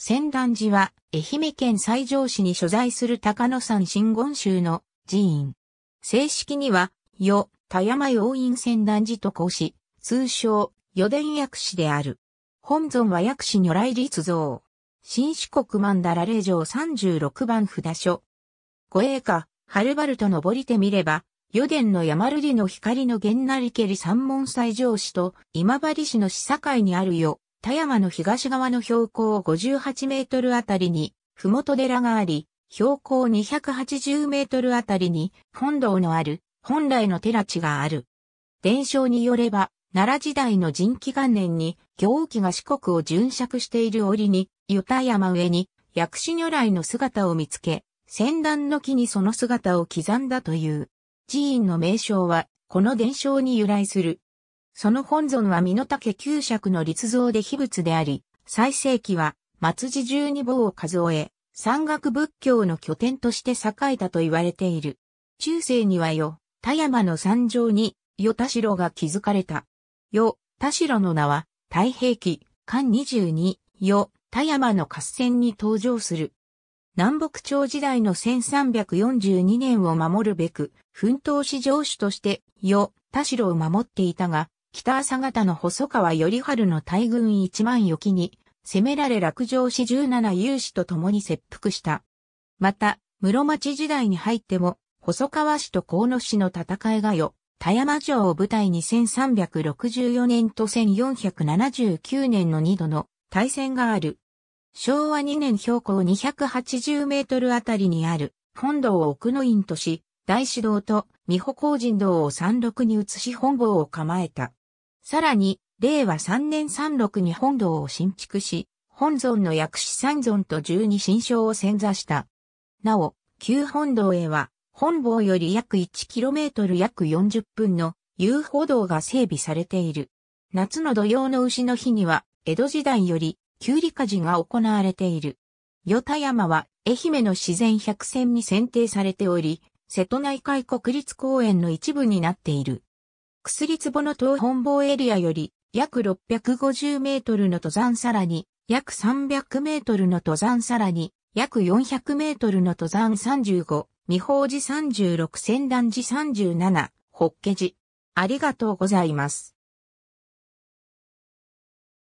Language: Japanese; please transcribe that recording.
仙壇寺は、愛媛県西条市に所在する高野山真言宗の寺院。正式には、与、田山要院仙壇寺と講し、通称、与伝薬師である。本尊は薬師如来立像。新四国曼荼羅霊場36番札所。護衛下、はるばると登りてみれば、与伝の山瑠璃の光の源成蹴り三門西条市と今治市の市境にあるよ。田山の東側の標高58メートルあたりに、ふもと寺があり、標高280メートルあたりに、本堂のある、本来の寺地がある。伝承によれば、奈良時代の人気元年に、行基が四国を巡釈している折に、与田山上に、薬師如来の姿を見つけ、仙壇の木にその姿を刻んだという。寺院の名称は、この伝承に由来する、その本尊は身の丈九尺の立像で秘仏であり、最盛期は松寺十二坊を数え、山岳仏教の拠点として栄えたと言われている。中世にはよ、田山の山上に、よ田代が築かれた。よ、田代の名は、太平記、漢十二、よ、田山の合戦に登場する。南北朝時代の1342年を守るべく、奮闘史上主として、よ、田代を守っていたが、北朝方の細川頼春の大軍一万余機に、攻められ落城し17勇士と共に切腹した。また、室町時代に入っても、細川氏と河野氏の戦いがよ、田山城を舞台に1364年と1479年の二度の対戦がある。昭和2年標高280メートルあたりにある本堂を奥の院とし、大師堂と美保工人堂を山麓に移し本坊を構えた。さらに、令和3年3 6に本堂を新築し、本尊の薬師三尊と十二神将を潜座した。なお、旧本堂へは、本坊より約 1km 約40分の遊歩道が整備されている。夏の土用の牛の日には、江戸時代より、キ理家事が行われている。与田山は、愛媛の自然百選に選定されており、瀬戸内海国立公園の一部になっている。薬壺の東本坊エリアより約650メートルの登山さらに約300メートルの登山さらに約400メートルの登山35、三法寺36、仙段寺37、ホッケ寺。ありがとうございます。